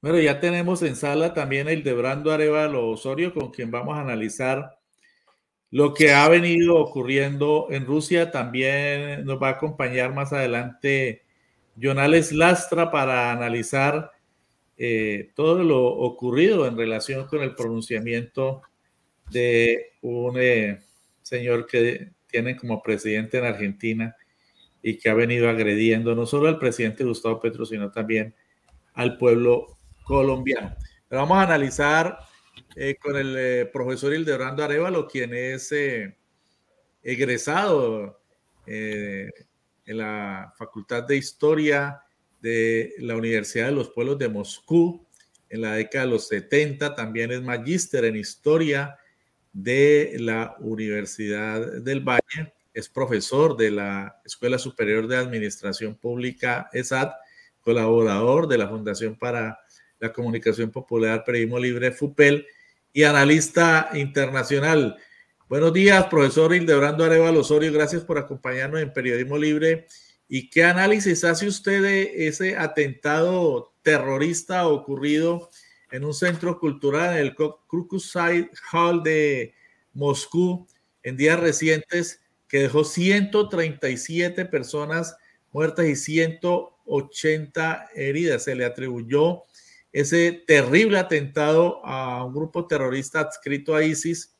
Bueno, ya tenemos en sala también el de Brando Arevalo Osorio, con quien vamos a analizar lo que ha venido ocurriendo en Rusia. También nos va a acompañar más adelante Jonales Lastra para analizar eh, todo lo ocurrido en relación con el pronunciamiento de un eh, señor que tiene como presidente en Argentina y que ha venido agrediendo no solo al presidente Gustavo Petro, sino también al pueblo colombiano. vamos a analizar eh, con el eh, profesor Hildebrando Arevalo, quien es eh, egresado en la Facultad de Historia de la Universidad de los Pueblos de Moscú en la década de los 70, también es magíster en historia de la Universidad del Valle, es profesor de la Escuela Superior de Administración Pública ESAT, colaborador de la Fundación para la Comunicación Popular, Periodismo Libre, FUPEL, y analista internacional. Buenos días, profesor Hildebrando Arevalo Osorio, gracias por acompañarnos en Periodismo Libre. ¿Y qué análisis hace usted de ese atentado terrorista ocurrido en un centro cultural, en el Crucuside Hall de Moscú, en días recientes, que dejó 137 personas muertas y 180 heridas? Se le atribuyó ese terrible atentado a un grupo terrorista adscrito a ISIS.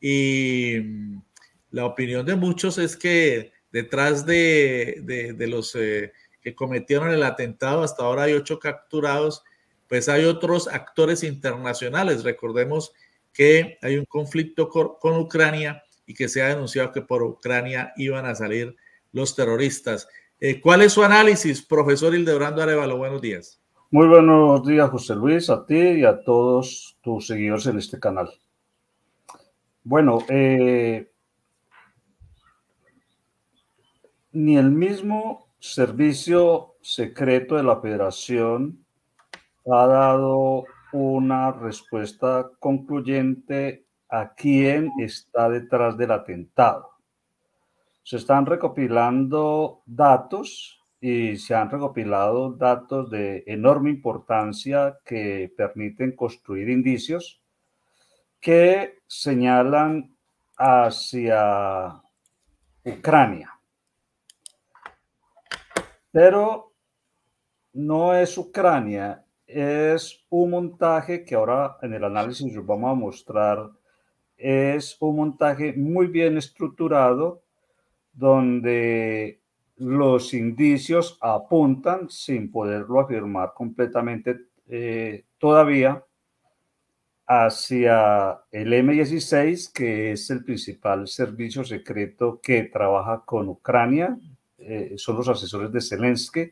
Y mm, la opinión de muchos es que detrás de, los eh, que cometieron el atentado, hasta ahora hay ocho capturados, pues hay otros actores internacionales. Recordemos que hay un conflicto con, Ucrania y que se ha denunciado que por Ucrania iban a salir los terroristas. Eh, ¿Cuál es su análisis, profesor Hildebrando Arevalo? Buenos días. Muy buenos días, José Luis, a ti y a todos tus seguidores en este canal. Bueno, eh, ni el mismo servicio secreto de la federación ha dado una respuesta concluyente a quién está detrás del atentado. Se están recopilando datos y se han recopilado datos de enorme importancia que permiten construir indicios que señalan hacia Ucrania. Pero no es Ucrania, es un montaje que ahora en el análisis vamos a mostrar, es un montaje muy bien estructurado donde los indicios apuntan, sin poderlo afirmar completamente eh, todavía, hacia el M16, que es el principal servicio secreto que trabaja con Ucrania. Eh, son los asesores de Zelensky,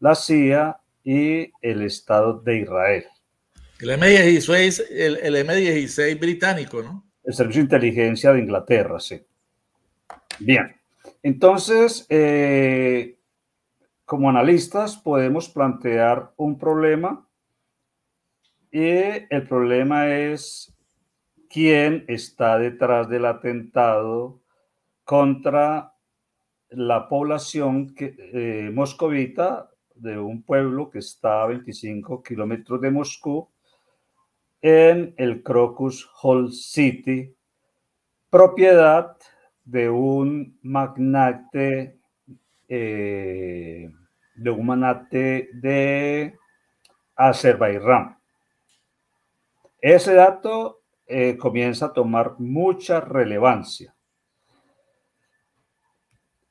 la CIA y el Estado de Israel. El M16, el, el M16 británico, ¿no? El Servicio de Inteligencia de Inglaterra, sí. Bien. Entonces, eh, como analistas podemos plantear un problema y el problema es quién está detrás del atentado contra la población eh, moscovita de un pueblo que está a 25 kilómetros de Moscú en el Crocus Hall City, propiedad de un magnate, eh, de un magnate de Azerbaiyán. Ese dato eh, comienza a tomar mucha relevancia.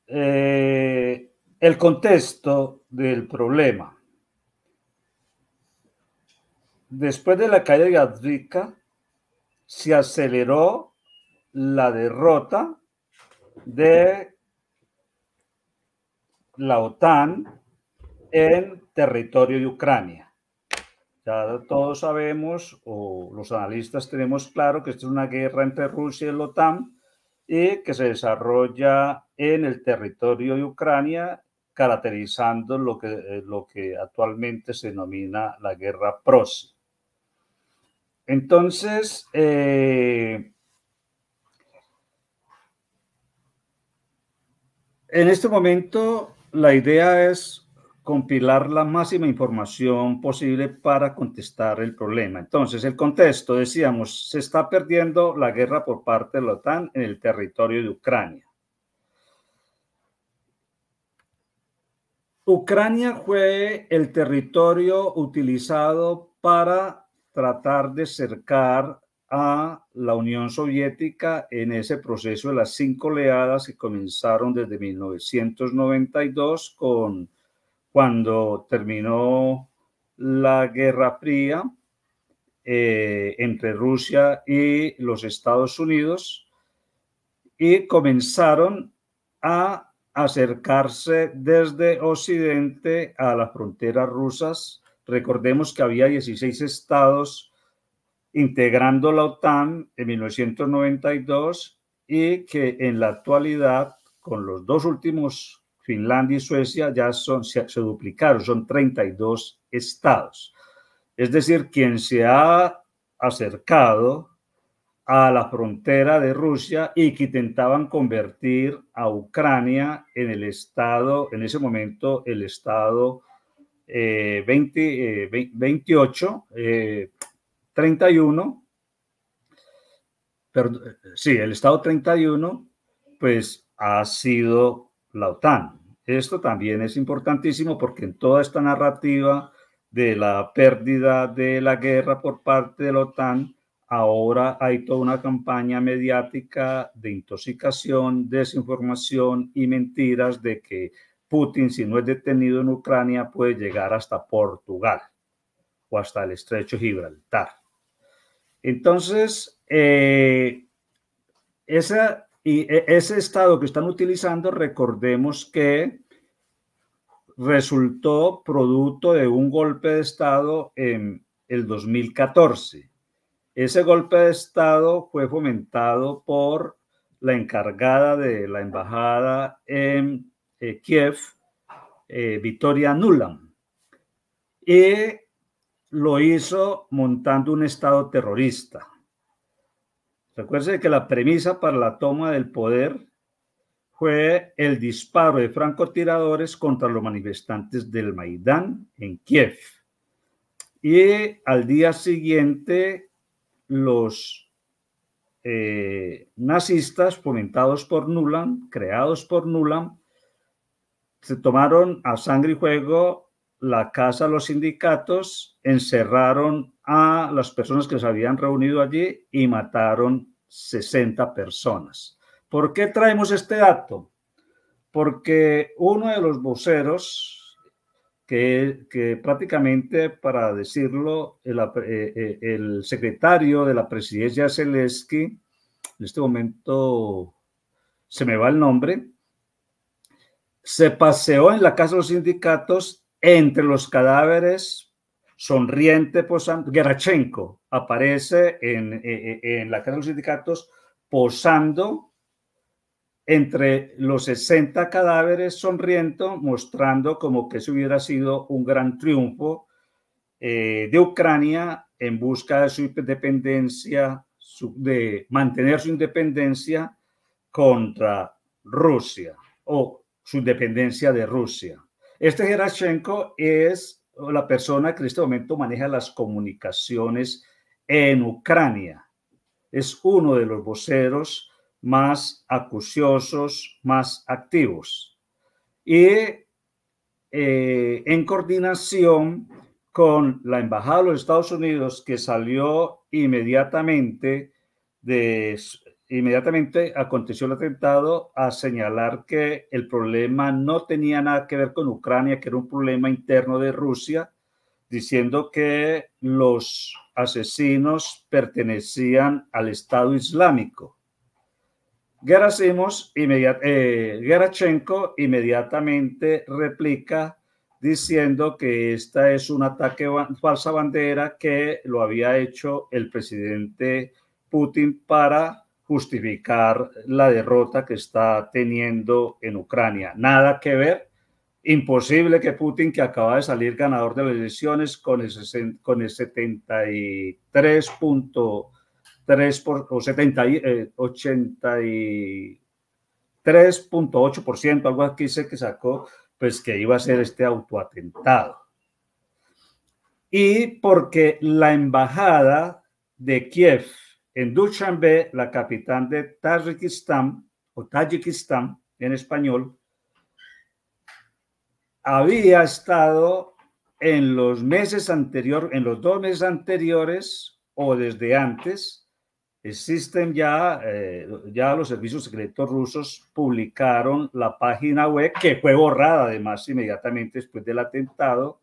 Eh, el contexto del problema. Después de la caída de Gadrika, se aceleró la derrota de la OTAN en territorio de Ucrania. Ya todos sabemos, o los analistas tenemos claro, que esta es una guerra entre Rusia y la OTAN y que se desarrolla en el territorio de Ucrania, caracterizando lo que, eh, lo que actualmente se denomina la guerra proxy. Entonces, eh, En este momento, la idea es compilar la máxima información posible para contestar el problema. Entonces, el contexto, decíamos, se está perdiendo la guerra por parte de la OTAN en el territorio de Ucrania. Ucrania fue el territorio utilizado para tratar de cercar a la Unión Soviética en ese proceso de las cinco oleadas que comenzaron desde 1992 con cuando terminó la Guerra Fría eh, entre Rusia y los Estados Unidos y comenzaron a acercarse desde Occidente a las fronteras rusas. Recordemos que había 16 estados integrando la OTAN en 1992 y que en la actualidad, con los dos últimos, Finlandia y Suecia, ya son, se, duplicaron, son 32 estados. Es decir, quien se ha acercado a la frontera de Rusia y que intentaban convertir a Ucrania en el estado, en ese momento el estado 28, eh, 31, pero, eh, sí, el Estado 31, pues ha sido la OTAN. Esto también es importantísimo porque en toda esta narrativa de la pérdida de la guerra por parte de la OTAN, ahora hay toda una campaña mediática de intoxicación, desinformación y mentiras de que Putin, si no es detenido en Ucrania, puede llegar hasta Portugal o hasta el estrecho Gibraltar. Entonces, eh, e, ese estado que están utilizando, recordemos que resultó producto de un golpe de Estado en el 2014. Ese golpe de Estado fue fomentado por la encargada de la embajada en eh, Kiev, eh, Victoria Nuland. Y lo hizo montando un Estado terrorista. Recuerde que la premisa para la toma del poder fue el disparo de francotiradores contra los manifestantes del Maidán en Kiev. Y al día siguiente, los eh, nazistas, fomentados por Nuland, creados por Nuland, se tomaron a sangre y juego la casa los sindicatos encerraron a las personas que se habían reunido allí y mataron 60 personas. ¿Por qué traemos este dato? Porque uno de los voceros, que, prácticamente, para decirlo, el, eh, eh, el, secretario de la presidencia Zelensky, en este momento se me va el nombre, se paseó en la casa de los sindicatos entre los cadáveres sonriente posando, pues, Gerachenko aparece e, e, en, la Casa de los Sindicatos posando entre los 60 cadáveres sonriendo, mostrando como que eso hubiera sido un gran triunfo eh, de Ucrania en busca de su independencia, de mantener su independencia contra Rusia o su independencia de Rusia. Este Gerashenko es la persona que en este momento maneja las comunicaciones en Ucrania. Es uno de los voceros más acuciosos, más activos. Y eh, en coordinación con la Embajada de los Estados Unidos, que salió inmediatamente de inmediatamente aconteció el atentado a señalar que el problema no tenía nada que ver con Ucrania, que era un problema interno de Rusia, diciendo que los asesinos pertenecían al Estado Islámico. Gerasimos, eh, Gerachenko inmediatamente replica diciendo que esta es un ataque falsa bandera que lo había hecho el presidente Putin para justificar la derrota que está teniendo en Ucrania. Nada que ver. Imposible que Putin, que acaba de salir ganador de las elecciones con el, 73.3% con el por, o 70, eh, algo aquí dice que sacó, pues que iba a ser este autoatentado. Y porque la embajada de Kiev en Dushanbe, la capital de Tajikistán, o Tayikistán en español, había estado en los meses anteriores, en los dos meses anteriores o desde antes, existen ya, eh, ya los servicios secretos rusos publicaron la página web, que fue borrada además inmediatamente después del atentado,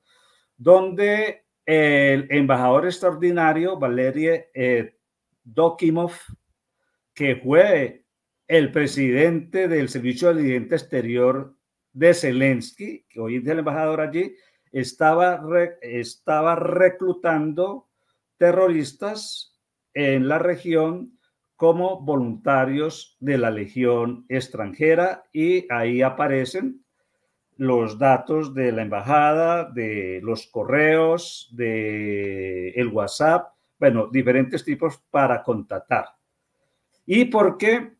donde el embajador extraordinario valerie eh, Dokimov, que fue el presidente del Servicio de Dirigente Exterior de Zelensky, que hoy es el embajador allí, estaba, estaba reclutando terroristas en la región como voluntarios de la Legión extranjera y ahí aparecen los datos de la embajada, de los correos, de el WhatsApp bueno, diferentes tipos para contratar. Y porque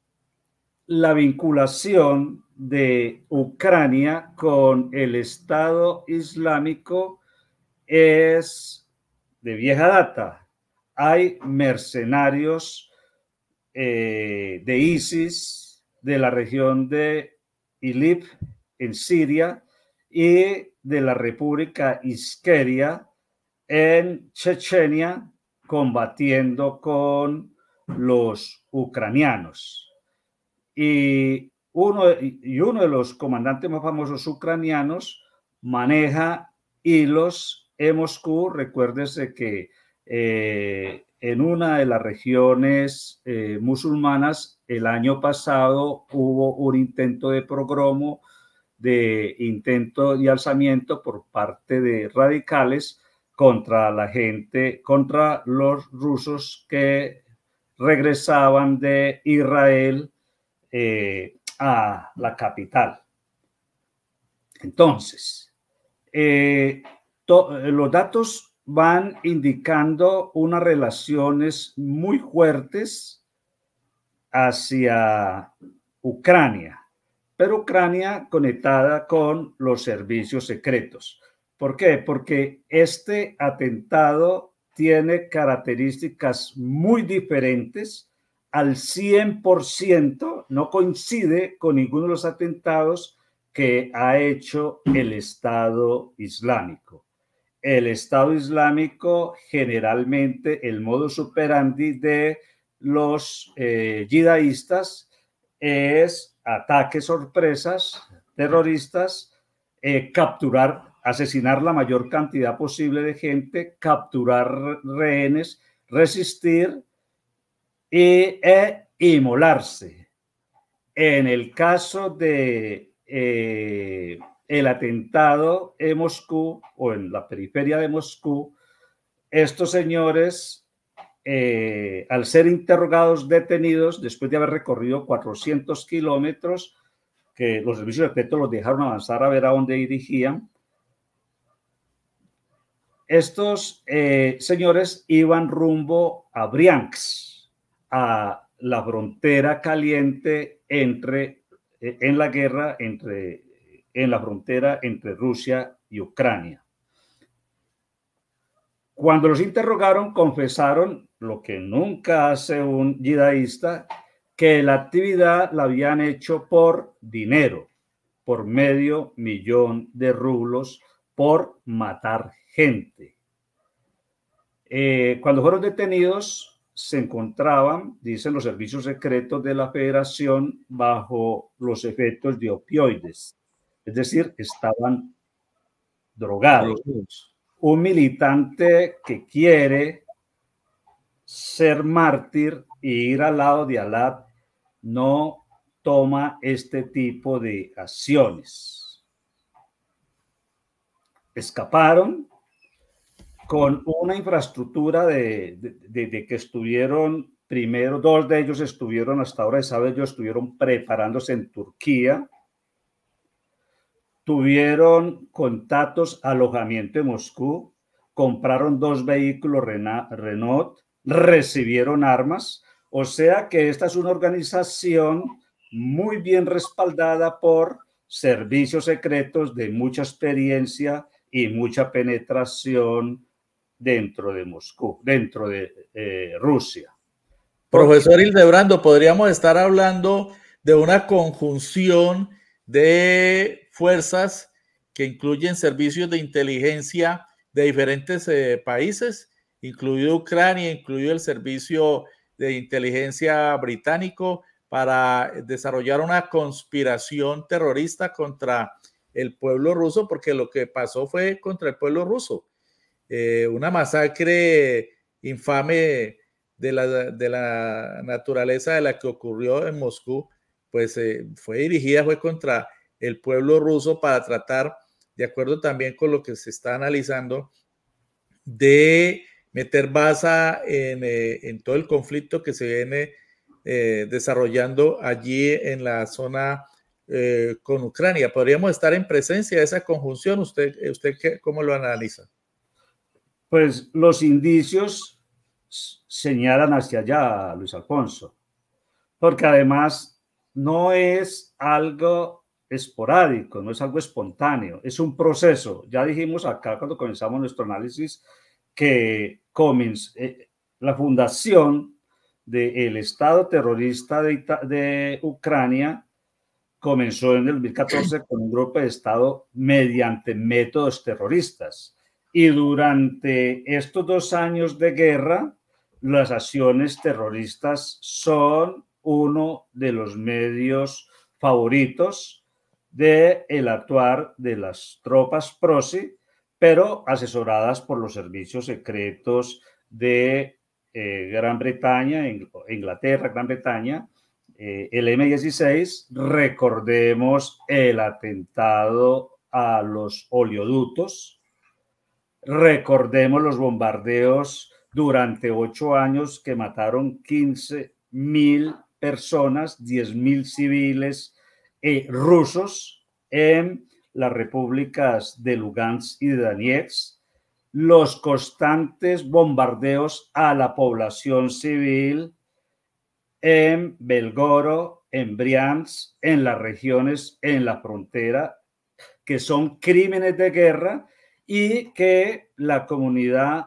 la vinculación de Ucrania con el Estado Islámico es de vieja data. Hay mercenarios eh, de ISIS de la región de Ilib en Siria y de la República Isqueria en Chechenia combatiendo con los ucranianos. Y uno, y uno de los comandantes más famosos ucranianos maneja hilos en Moscú. Recuérdese que eh, en una de las regiones eh, musulmanas el año pasado hubo un intento de progromo, de intento de alzamiento por parte de radicales contra la gente, contra los rusos que regresaban de Israel eh, a la capital. Entonces, eh, eh, los datos van indicando unas relaciones muy fuertes hacia Ucrania, pero Ucrania conectada con los servicios secretos. ¿Por qué? Porque este atentado tiene características muy diferentes. Al 100% no coincide con ninguno de los atentados que ha hecho el Estado Islámico. El Estado Islámico generalmente el modo superandi de los eh, yidaístas es ataques sorpresas terroristas, eh, capturar asesinar la mayor cantidad posible de gente, capturar rehenes, resistir y, e inmolarse. En el caso de eh, el atentado en Moscú o en la periferia de Moscú, estos señores, eh, al ser interrogados, detenidos, después de haber recorrido 400 kilómetros, que los servicios de secretos los dejaron avanzar a ver a dónde dirigían, estos eh, señores iban rumbo a Briansk, a la frontera caliente entre, eh, en la guerra entre, en la frontera entre Rusia y Ucrania. Cuando los interrogaron, confesaron lo que nunca hace un yidaísta, que la actividad la habían hecho por dinero, por medio millón de rublos, por matar gente. Eh, cuando fueron detenidos, se encontraban, dicen los servicios secretos de la federación, bajo los efectos de opioides, es decir, estaban drogados. Un militante que quiere ser mártir e ir al lado de Alad no toma este tipo de acciones. Escaparon, con una infraestructura de, que estuvieron primero, dos de ellos estuvieron hasta ahora, sabes, ellos estuvieron preparándose en Turquía, tuvieron contactos, alojamiento en Moscú, compraron dos vehículos Renault, recibieron armas, o sea que esta es una organización muy bien respaldada por servicios secretos de mucha experiencia y mucha penetración dentro de Moscú, dentro de eh, Rusia. Profesor Hildebrando, podríamos estar hablando de una conjunción de fuerzas que incluyen servicios de inteligencia de diferentes eh, países, incluido Ucrania, incluido el servicio de inteligencia británico, para desarrollar una conspiración terrorista contra el pueblo ruso, porque lo que pasó fue contra el pueblo ruso. Eh, una masacre infame de la, de la, naturaleza de la que ocurrió en Moscú, pues eh, fue dirigida, fue contra el pueblo ruso para tratar, de acuerdo también con lo que se está analizando, de meter base eh, en, todo el conflicto que se viene desarrollando allí en la zona con Ucrania. Podríamos estar en presencia de esa conjunción. ¿Usted, usted qué, cómo lo analiza? Pues los indicios señalan hacia allá, Luis Alfonso, porque además no es algo esporádico, no es algo espontáneo, es un proceso. Ya dijimos acá cuando comenzamos nuestro análisis que eh, la fundación del Estado terrorista de, Ucrania comenzó en el 2014 con un grupo de Estado mediante métodos terroristas y durante estos dos años de guerra, las acciones terroristas son uno de los medios favoritos de actuar de las tropas proxy, pero asesoradas por los servicios secretos de eh, Gran Bretaña, Inglaterra, Gran Bretaña, eh, el M16, recordemos el atentado a los oleoductos Recordemos los bombardeos durante ocho años que mataron 15.000 personas, 10.000 civiles eh, rusos en las repúblicas de Lugansk y de Donetsk, los constantes bombardeos a la población civil en Belgoro, en Briansk, en las regiones, en la frontera, que son crímenes de guerra y que la comunidad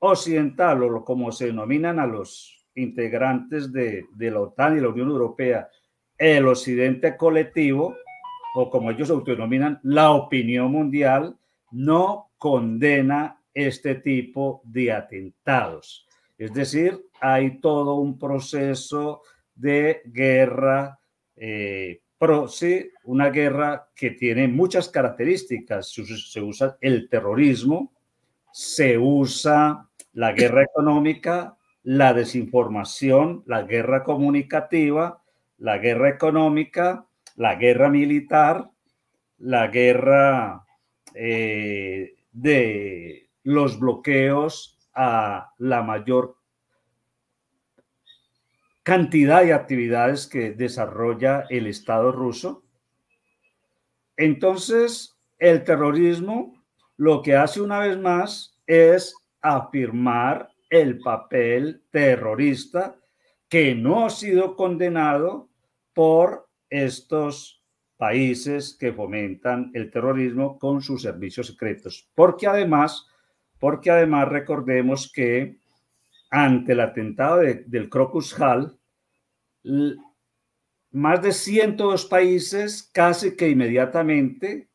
occidental, o como se denominan a los integrantes de, la OTAN y la Unión Europea, el occidente colectivo, o como ellos autodenominan, la opinión mundial, no condena este tipo de atentados. Es decir, hay todo un proceso de guerra eh, pero sí una guerra que tiene muchas características. Se usa, el terrorismo, se usa la guerra económica, la desinformación, la guerra comunicativa, la guerra económica, la guerra militar, la guerra eh, de los bloqueos a la mayor cantidad de actividades que desarrolla el Estado ruso. Entonces, el terrorismo lo que hace una vez más es afirmar el papel terrorista que no ha sido condenado por estos países que fomentan el terrorismo con sus servicios secretos. Porque además, porque además recordemos que ante el atentado del Crocus Hall, más de 102 países casi que inmediatamente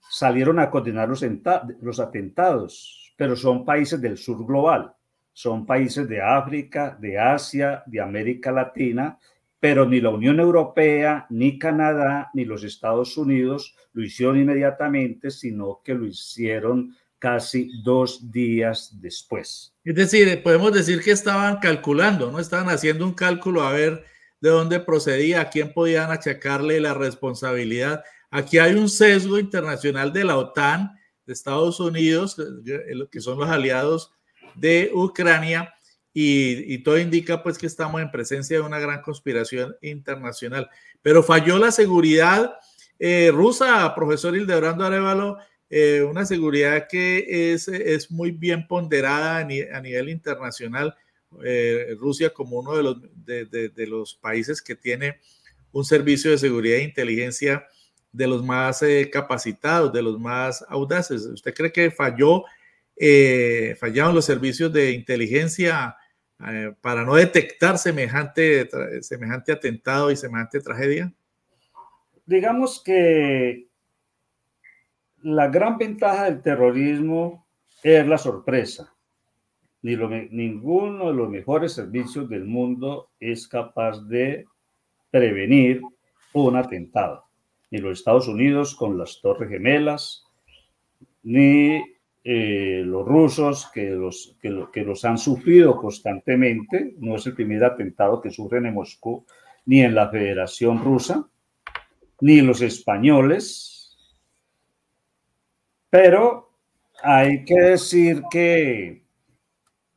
salieron a condenar los atentados, pero son países del sur global, son países de África, de Asia, de América Latina, pero ni la Unión Europea, ni Canadá, ni los Estados Unidos lo hicieron inmediatamente, sino que lo hicieron casi dos días después. Es decir, podemos decir que estaban calculando, ¿no? Estaban haciendo un cálculo a ver de dónde procedía, a quién podían achacarle la responsabilidad. Aquí hay un sesgo internacional de la OTAN, de Estados Unidos, eh, eh, que son los aliados de Ucrania, y, todo indica pues que estamos en presencia de una gran conspiración internacional. Pero falló la seguridad eh, rusa, profesor Hildebrando Arevalo, eh, una seguridad que es, es, muy bien ponderada a, nivel internacional. Eh, Rusia como uno de los, de, los, países que tiene un servicio de seguridad e inteligencia de los más eh, capacitados, de los más audaces. ¿Usted cree que falló, fallaron los servicios de inteligencia para no detectar semejante, semejante atentado y semejante tragedia? Digamos que la gran ventaja del terrorismo es la sorpresa. Ni ninguno de los mejores servicios del mundo es capaz de prevenir un atentado. Ni los Estados Unidos con las Torres Gemelas, ni eh, los rusos que los, que los han sufrido constantemente. No es el primer atentado que sufren en Moscú, ni en la Federación Rusa, ni los españoles pero hay que decir que,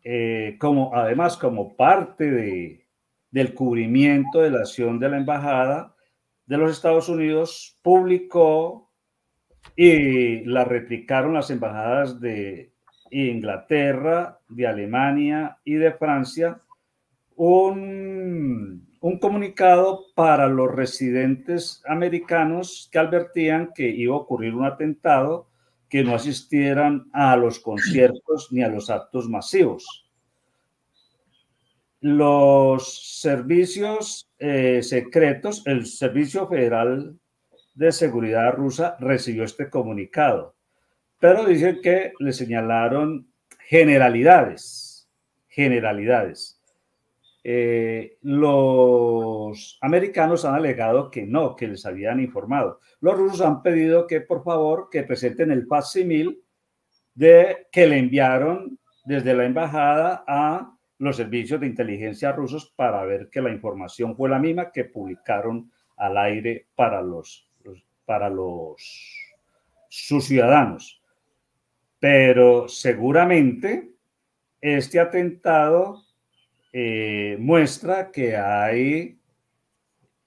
eh, como, además, como parte de, del cubrimiento de la acción de la Embajada de los Estados Unidos, publicó y la replicaron las embajadas de Inglaterra, de Alemania y de Francia, un, un, comunicado para los residentes americanos que advertían que iba a ocurrir un atentado que no asistieran a los conciertos ni a los actos masivos. Los servicios eh, secretos, el Servicio Federal de Seguridad rusa recibió este comunicado, pero dicen que le señalaron generalidades, generalidades. Eh, los americanos han alegado que no, que les habían informado. Los rusos han pedido que por favor que presenten el facsimil de que le enviaron desde la embajada a los servicios de inteligencia rusos para ver que la información fue la misma que publicaron al aire para los, para los sus ciudadanos. Pero seguramente este atentado eh, muestra que hay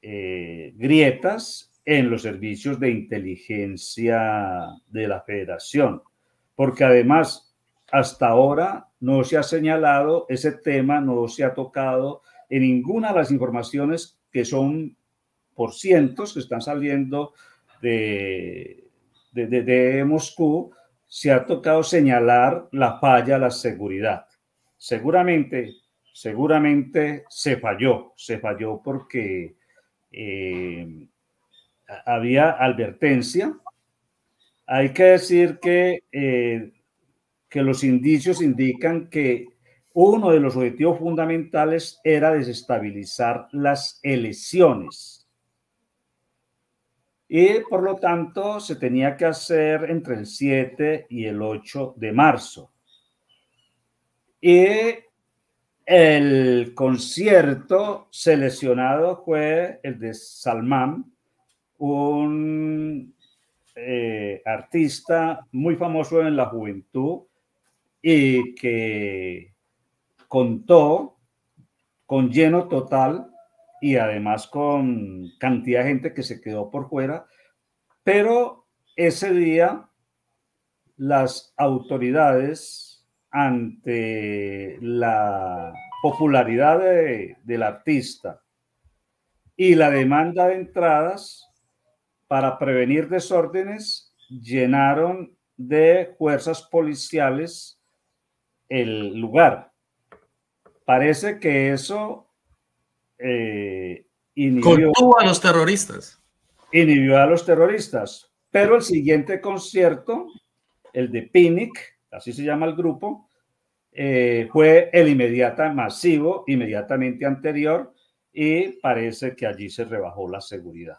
eh, grietas en los servicios de inteligencia de la federación, porque además hasta ahora no se ha señalado ese tema, no se ha tocado en ninguna de las informaciones que son por cientos que están saliendo de, de, Moscú, se ha tocado señalar la falla, la seguridad. Seguramente seguramente se falló, se falló porque eh, había advertencia. Hay que decir que, eh, que los indicios indican que uno de los objetivos fundamentales era desestabilizar las elecciones. Y por lo tanto se tenía que hacer entre el 7 y el 8 de marzo. Y el concierto seleccionado fue el de Salman, un eh, artista muy famoso en la juventud y que contó con lleno total y además con cantidad de gente que se quedó por fuera, pero ese día las autoridades ante la popularidad del artista y la demanda de entradas para prevenir desórdenes llenaron de fuerzas policiales el lugar. Parece que eso eh, inhibió, a los terroristas. Inhibió a los terroristas. Pero el siguiente concierto, el de Pinnick, así se llama el grupo, eh, fue el inmediata masivo, inmediatamente anterior, y parece que allí se rebajó la seguridad.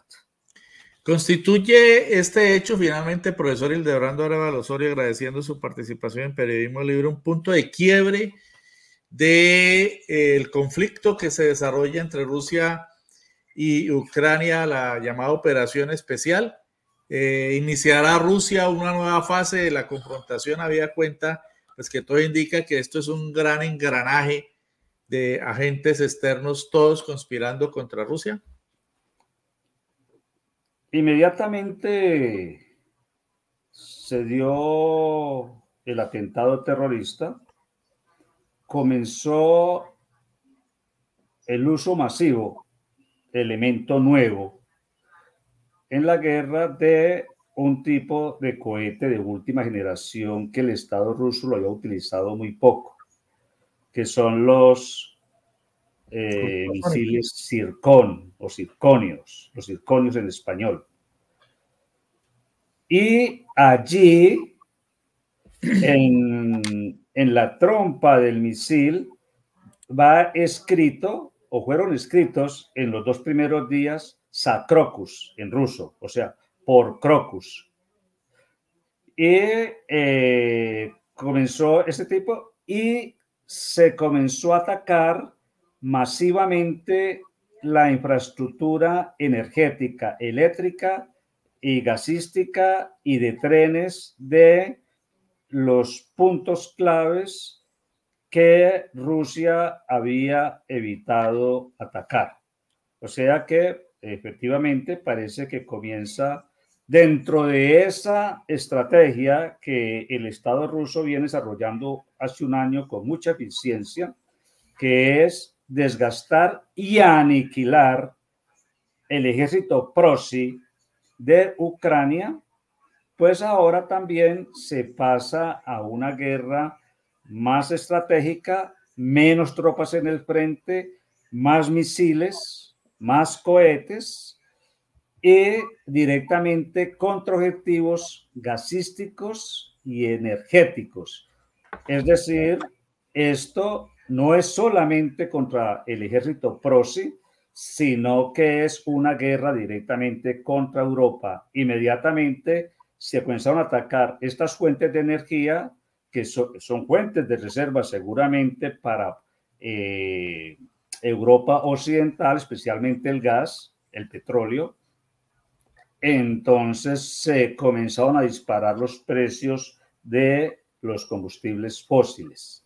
¿Constituye este hecho finalmente, profesor Hildebrando Arevalo Osorio, agradeciendo su participación en Periodismo Libre, un punto de quiebre del eh, conflicto que se desarrolla entre Rusia y Ucrania, la llamada operación especial? Eh, iniciará Rusia una nueva fase de la confrontación, había cuenta, pues que todo indica que esto es un gran engranaje de agentes externos, todos conspirando contra Rusia. Inmediatamente se dio el atentado terrorista, comenzó el uso masivo elemento nuevo en la guerra de un tipo de cohete de última generación que el Estado ruso lo había utilizado muy poco, que son los eh, misiles circón o circonios, los circonios en español. Y allí, en, en la trompa del misil, va escrito, o fueron escritos en los dos primeros días, Sacrocus en ruso, o sea, por Crocus. Y eh, comenzó este tipo y se comenzó a atacar masivamente la infraestructura energética, eléctrica y gasística y de trenes de los puntos claves que Rusia había evitado atacar. O sea que efectivamente parece que comienza dentro de esa estrategia que el Estado ruso viene desarrollando hace un año con mucha eficiencia, que es desgastar y aniquilar el ejército proxy de Ucrania, pues ahora también se pasa a una guerra más estratégica, menos tropas en el frente, más misiles, más cohetes y directamente contra objetivos gasísticos y energéticos. Es decir, esto no es solamente contra el ejército prosi, sino que es una guerra directamente contra Europa. Inmediatamente se comenzaron a atacar estas fuentes de energía, que son, fuentes de reserva seguramente para eh, Europa Occidental, especialmente el gas, el petróleo, entonces se comenzaron a disparar los precios de los combustibles fósiles.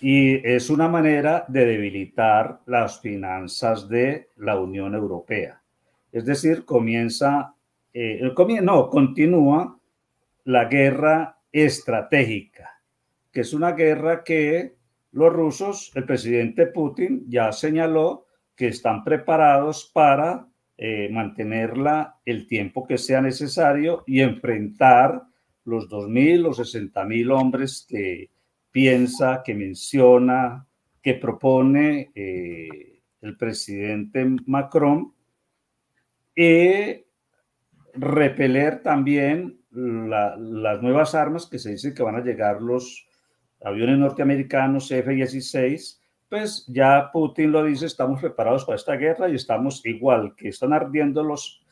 Y es una manera de debilitar las finanzas de la Unión Europea. Es decir, comienza, eh, no, continúa la guerra estratégica, que es una guerra que los rusos, el presidente Putin ya señaló que están preparados para eh, mantenerla el tiempo que sea necesario y enfrentar los 2.000 o 60.000 hombres que piensa, que menciona, que propone eh, el presidente Macron y repeler también las nuevas armas que se dice que van a llegar los aviones norteamericanos F-16, pues ya Putin lo dice, estamos preparados para esta guerra y estamos igual que están ardiendo los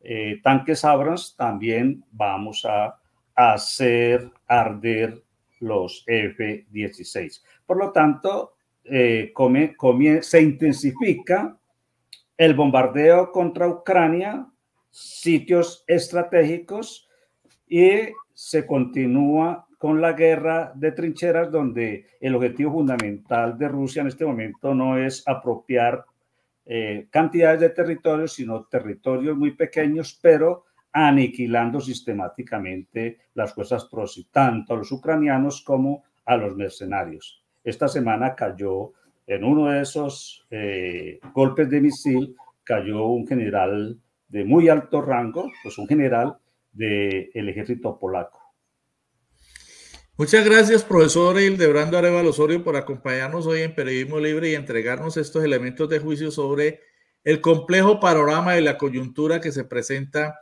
eh, tanques Abrams, también vamos a hacer arder los F-16. Por lo tanto, eh, se intensifica el bombardeo contra Ucrania, sitios estratégicos, y se continúa con la guerra de trincheras, donde el objetivo fundamental de Rusia en este momento no es apropiar eh, cantidades de territorios, sino territorios muy pequeños, pero aniquilando sistemáticamente las fuerzas prosi, tanto a los ucranianos como a los mercenarios. Esta semana cayó en uno de esos eh, golpes de misil, cayó un general de muy alto rango, pues un general del ejército polaco. Muchas gracias, profesor Hildebrando Arevalo Osorio, por acompañarnos hoy en Periodismo Libre y entregarnos estos elementos de juicio sobre el complejo panorama de la coyuntura que se presenta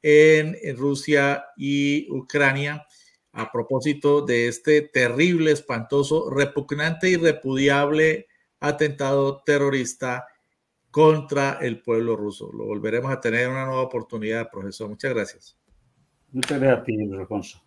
en Rusia y Ucrania a propósito de este terrible, espantoso, repugnante y repudiable atentado terrorista contra el pueblo ruso. Lo volveremos a tener en una nueva oportunidad, profesor. Muchas gracias. Muchas gracias a ti,